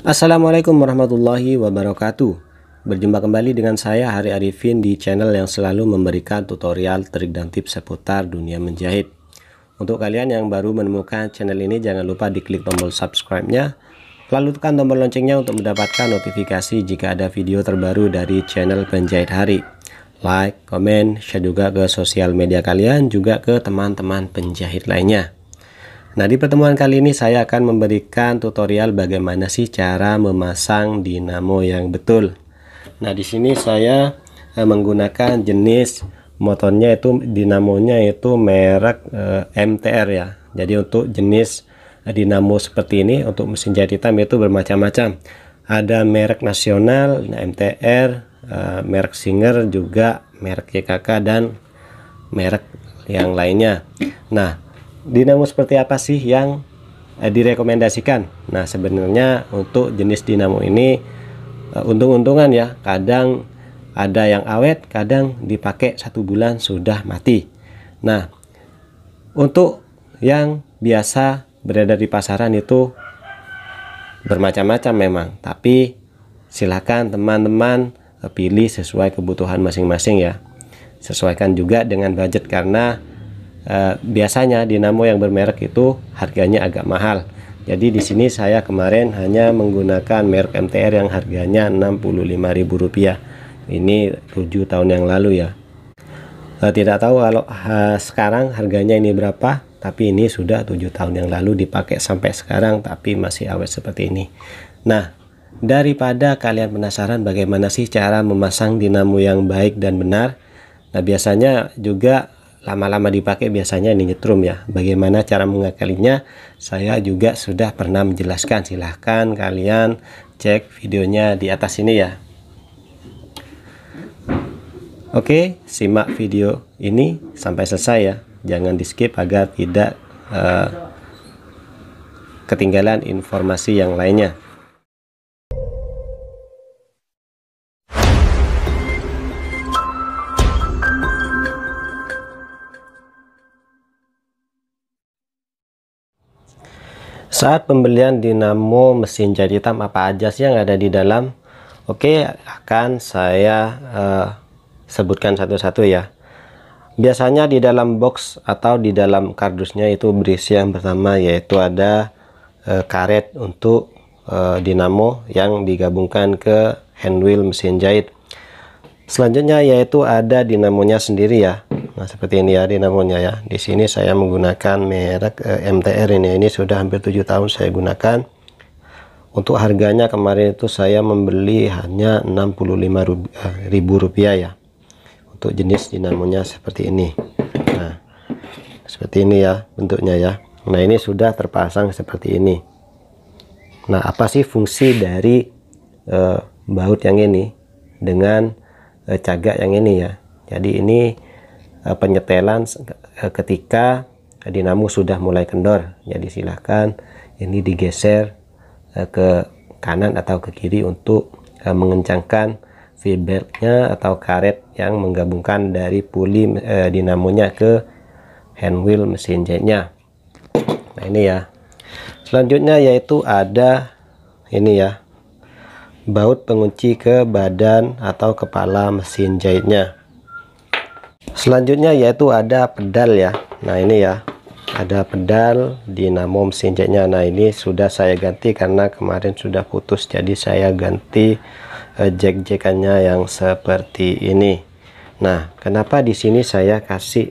Assalamualaikum warahmatullahi wabarakatuh Berjumpa kembali dengan saya Hari Arifin di channel yang selalu memberikan tutorial trik dan tips seputar dunia menjahit Untuk kalian yang baru menemukan channel ini jangan lupa diklik tombol subscribe-nya Lalu tekan tombol loncengnya untuk mendapatkan notifikasi jika ada video terbaru dari channel penjahit hari Like, komen, share juga ke sosial media kalian juga ke teman-teman penjahit lainnya Nah di pertemuan kali ini saya akan memberikan tutorial bagaimana sih cara memasang dinamo yang betul. Nah di sini saya eh, menggunakan jenis motornya itu dinamonya itu merek e, eh, MTR ya. Jadi untuk jenis eh, dinamo seperti ini untuk mesin jahit hitam itu bermacam-macam. Ada merek nasional nah, MTR, e, merek Singer juga merek YKK dan merek yang lainnya. Nah dinamo seperti apa sih yang eh, direkomendasikan? Nah, sebenarnya untuk jenis dinamo ini eh, untung-untungan ya, kadang ada yang awet, kadang dipakai satu bulan sudah mati. Nah, untuk yang biasa berada di pasaran itu bermacam-macam memang, tapi silakan teman-teman eh, pilih sesuai kebutuhan masing-masing ya. Sesuaikan juga dengan budget karena Eh, biasanya dinamo yang bermerek itu harganya agak mahal. Jadi di sini saya kemarin hanya menggunakan merek MTR yang harganya Rp65.000. Ini 7 tahun yang lalu ya. Uh, tidak tahu kalau uh, sekarang harganya ini berapa, tapi ini sudah tujuh tahun yang lalu dipakai sampai sekarang tapi masih awet seperti ini nah daripada kalian penasaran bagaimana sih cara memasang dinamo yang baik dan benar nah biasanya juga lama-lama dipakai biasanya ini nyetrum ya bagaimana cara mengakalinya saya juga sudah pernah menjelaskan silahkan kalian cek videonya di atas ini ya Oke simak video ini sampai selesai ya jangan di skip agar tidak uh, ketinggalan informasi yang lainnya Saat pembelian dinamo mesin jahit hitam apa aja sih yang ada di dalam? Oke, akan saya uh, sebutkan satu-satu ya. Biasanya di dalam box atau di dalam kardusnya itu berisi yang pertama yaitu ada uh, karet untuk uh, dinamo yang digabungkan ke handwheel mesin jahit. Selanjutnya yaitu ada dinamonya sendiri ya. Nah, seperti ini ya dinamonya ya. Di sini saya menggunakan merek e, eh, MTR ini. Ini sudah hampir 7 tahun saya gunakan. Untuk harganya kemarin itu saya membeli hanya Rp65.000 eh, ya. Untuk jenis dinamonya seperti ini. Nah, seperti ini ya bentuknya ya. Nah, ini sudah terpasang seperti ini. Nah, apa sih fungsi dari e, baut yang ini dengan e, cagak yang ini ya jadi ini eh, penyetelan eh, ketika dinamo sudah mulai kendor jadi silahkan ini digeser ke kanan atau ke kiri untuk mengencangkan feedbacknya atau karet yang menggabungkan dari puli dinamonya ke handwheel mesin jetnya nah ini ya selanjutnya yaitu ada ini ya baut pengunci ke badan atau kepala mesin jahitnya selanjutnya yaitu ada pedal ya nah ini ya ada pedal dinamo mesin jahitnya nah ini sudah saya ganti karena kemarin sudah putus jadi saya ganti eh, jack-jackannya yang seperti ini nah kenapa di sini saya kasih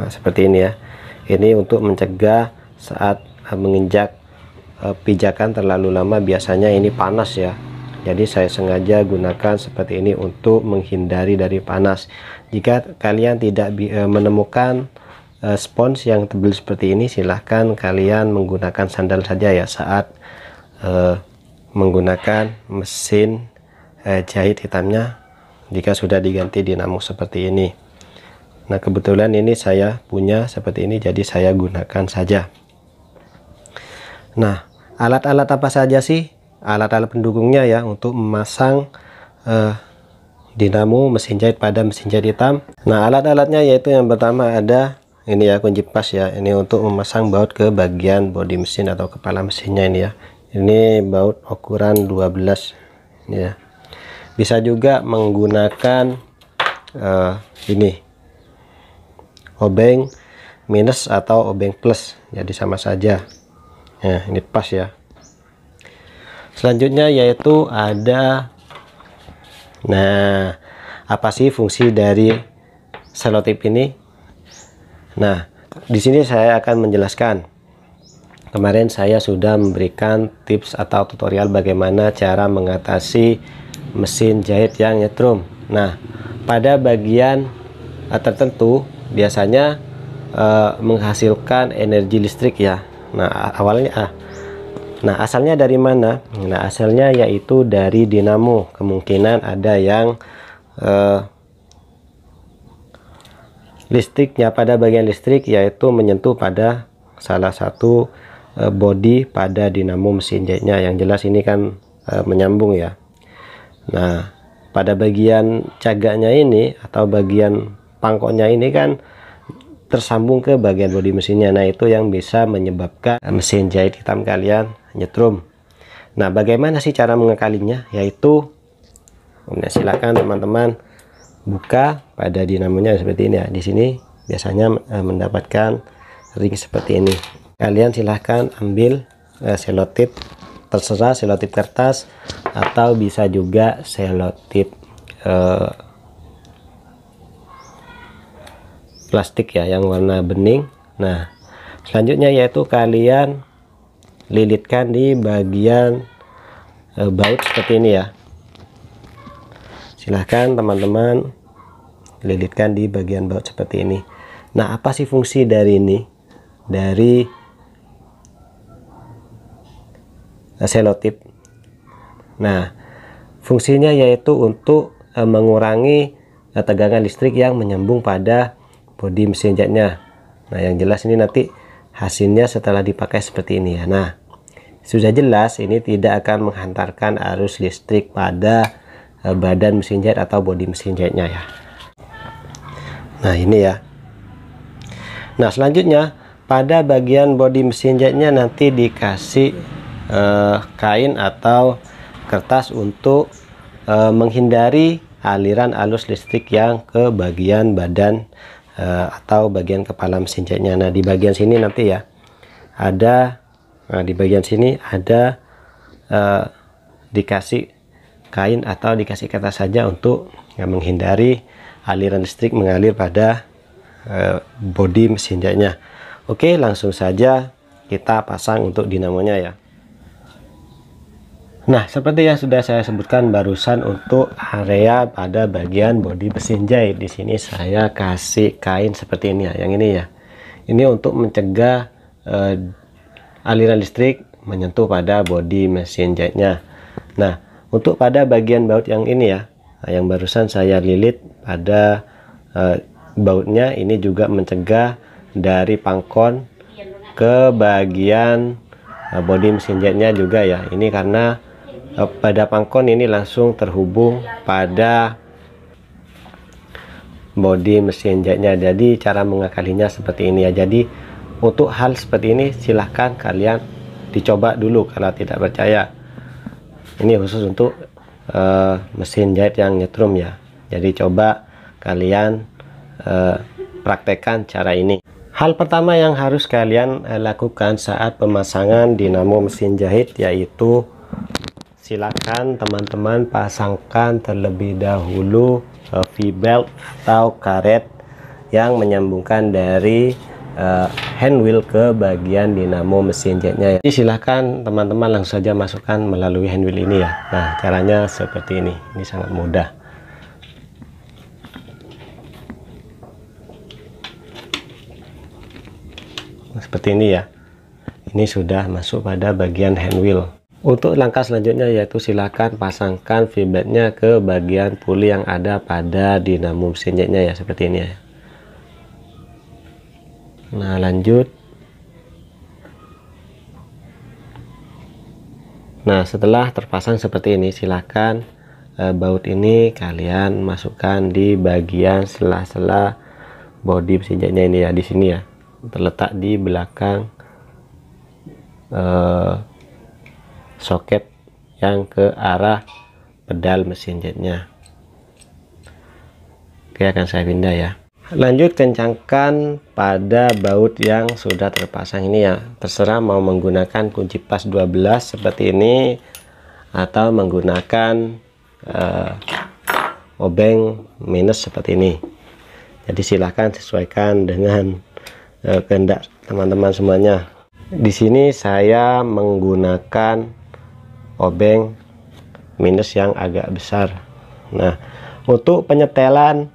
nah, seperti ini ya ini untuk mencegah saat eh, menginjak Eh, pijakan terlalu lama biasanya ini panas ya jadi saya sengaja gunakan seperti ini untuk menghindari dari panas jika kalian tidak eh, menemukan eh, spons yang tebal seperti ini silahkan kalian menggunakan sandal saja ya saat uh, menggunakan mesin uh, jahit hitamnya jika sudah diganti dinamo seperti ini nah kebetulan ini saya punya seperti ini jadi saya gunakan saja nah alat-alat apa saja sih alat-alat pendukungnya ya untuk memasang uh, dinamo mesin jahit pada mesin jahit hitam nah alat-alatnya yaitu yang pertama ada ini ya kunci pas ya ini untuk memasang baut ke bagian bodi mesin atau kepala mesinnya ini ya ini baut ukuran 12 ini ya bisa juga menggunakan uh, ini obeng minus atau obeng plus jadi sama saja ya ini pas ya selanjutnya yaitu ada nah apa sih fungsi dari selotip ini nah di sini saya akan menjelaskan kemarin saya sudah memberikan tips atau tutorial bagaimana cara mengatasi mesin jahit yang nyetrum nah pada bagian eh, tertentu biasanya eh, menghasilkan energi listrik ya Nah, awalnya ah, Nah, asalnya dari mana? Nah, asalnya yaitu dari dinamo. Kemungkinan ada yang eh, listriknya pada bagian listrik yaitu menyentuh pada salah satu eh, bodi pada dinamo mesin jetnya. Yang jelas ini kan eh, menyambung ya. Nah, pada bagian cagaknya ini atau bagian pangkoknya ini kan tersambung ke bagian bodi mesinnya nah itu yang bisa menyebabkan mesin jahit hitam kalian nyetrum nah bagaimana sih cara mengekalinya yaitu silakan teman-teman buka pada dinamonya seperti ini ya di sini biasanya eh, mendapatkan ring seperti ini kalian silahkan ambil eh, selotip terserah selotip kertas atau bisa juga selotip eh, plastik ya yang warna bening nah selanjutnya yaitu kalian lilitkan di bagian e, baut seperti ini ya silahkan teman-teman lilitkan di bagian baut seperti ini nah apa sih fungsi dari ini dari selotip nah fungsinya yaitu untuk e, mengurangi eh, tegangan listrik yang menyambung pada body mesin jetnya nah yang jelas ini nanti hasilnya setelah dipakai seperti ini ya nah sudah jelas ini tidak akan menghantarkan arus listrik pada eh, badan mesin jet atau body mesin jetnya ya nah ini ya nah selanjutnya pada bagian body mesin jetnya nanti dikasih uh, kain atau kertas untuk uh, menghindari aliran arus listrik yang ke bagian badan uh, atau bagian kepala mesin jahitnya. Nah, di bagian sini nanti ya ada nah di bagian sini ada uh, dikasih kain atau dikasih kertas saja untuk ya, menghindari aliran listrik mengalir pada uh, bodi mesin jahitnya. Oke, langsung saja kita pasang untuk dinamonya ya. Nah, seperti yang sudah saya sebutkan barusan untuk area pada bagian body mesin jahit di sini saya kasih kain seperti ini ya, yang ini ya. Ini untuk mencegah eh, aliran listrik menyentuh pada body mesin jahitnya. Nah, untuk pada bagian baut yang ini ya, nah, yang barusan saya lilit pada eh, bautnya ini juga mencegah dari pangkon ke bagian eh, bodi mesin jahitnya juga ya. Ini karena Eh, pada pangkon ini langsung terhubung pada body mesin jahitnya. jadi cara mengakalinya seperti ini ya jadi untuk hal seperti ini silahkan kalian dicoba dulu kalau tidak percaya ini khusus untuk uh, mesin jahit yang nyetrum ya jadi coba kalian uh, praktekkan cara ini Hal pertama yang harus kalian lakukan saat pemasangan dinamo mesin jahit yaitu silakan teman-teman pasangkan terlebih dahulu uh, V-belt atau karet yang menyambungkan dari uh, eh, wheel ke bagian dinamo mesin jetnya ya. Jadi silahkan teman-teman langsung saja masukkan melalui hand wheel ini ya Nah caranya seperti ini ini sangat mudah seperti ini ya ini sudah masuk pada bagian hand wheel untuk langkah selanjutnya yaitu silakan pasangkan feedbacknya ke bagian puli yang ada pada dinamo mesinnya ya seperti ini ya. Nah lanjut. Nah setelah terpasang seperti ini silakan e, baut ini kalian masukkan di bagian sela-sela body mesinnya ini ya di sini ya terletak di belakang e, soket yang ke arah pedal mesin jetnya oke akan saya pindah ya lanjut kencangkan pada baut yang sudah terpasang ini ya terserah mau menggunakan kunci pas 12 seperti ini atau menggunakan uh, obeng minus seperti ini jadi silahkan sesuaikan dengan uh, kehendak teman-teman semuanya di sini saya menggunakan obeng minus yang agak besar nah untuk penyetelan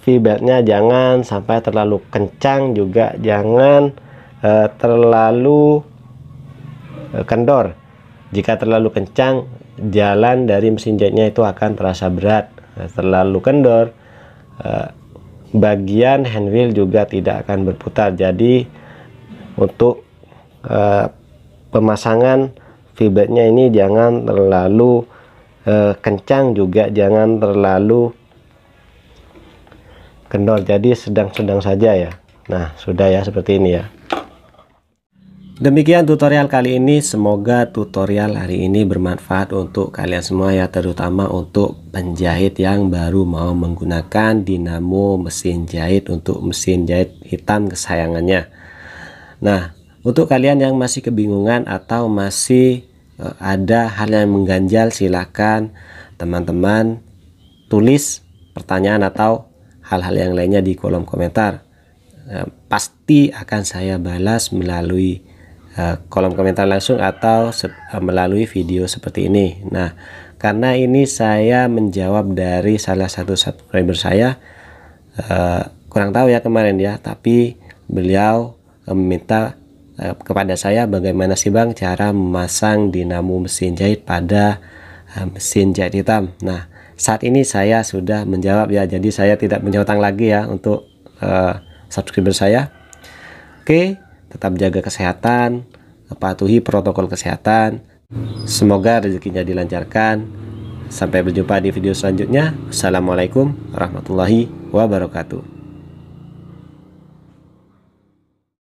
V-beltnya jangan sampai terlalu kencang juga jangan eh, terlalu eh, kendor jika terlalu kencang jalan dari mesin jahitnya itu akan terasa berat nah, terlalu kendor eh, bagian handwheel juga tidak akan berputar jadi untuk eh, pemasangan feedbacknya ini jangan terlalu eh, kencang juga jangan terlalu kendor jadi sedang-sedang saja ya nah sudah ya seperti ini ya Demikian tutorial kali ini, semoga tutorial hari ini bermanfaat untuk kalian semua ya, terutama untuk penjahit yang baru mau menggunakan dinamo mesin jahit untuk mesin jahit hitam kesayangannya. Nah, untuk kalian yang masih kebingungan atau masih Eh, ada hal yang mengganjal silahkan teman-teman tulis pertanyaan atau hal-hal yang lainnya di kolom komentar eh, pasti akan saya balas melalui eh, kolom komentar langsung atau melalui video seperti ini nah karena ini saya menjawab dari salah satu subscriber saya kurang tahu ya kemarin ya tapi beliau meminta Eh, kepada saya bagaimana sih Bang cara memasang dinamo mesin jahit pada eh, mesin jahit hitam. Nah, saat ini saya sudah menjawab ya. Jadi saya tidak menyautang lagi ya untuk uh, subscriber saya. Oke, tetap jaga kesehatan, patuhi protokol kesehatan. Semoga rezekinya dilancarkan. Sampai berjumpa di video selanjutnya. Assalamualaikum warahmatullahi wabarakatuh.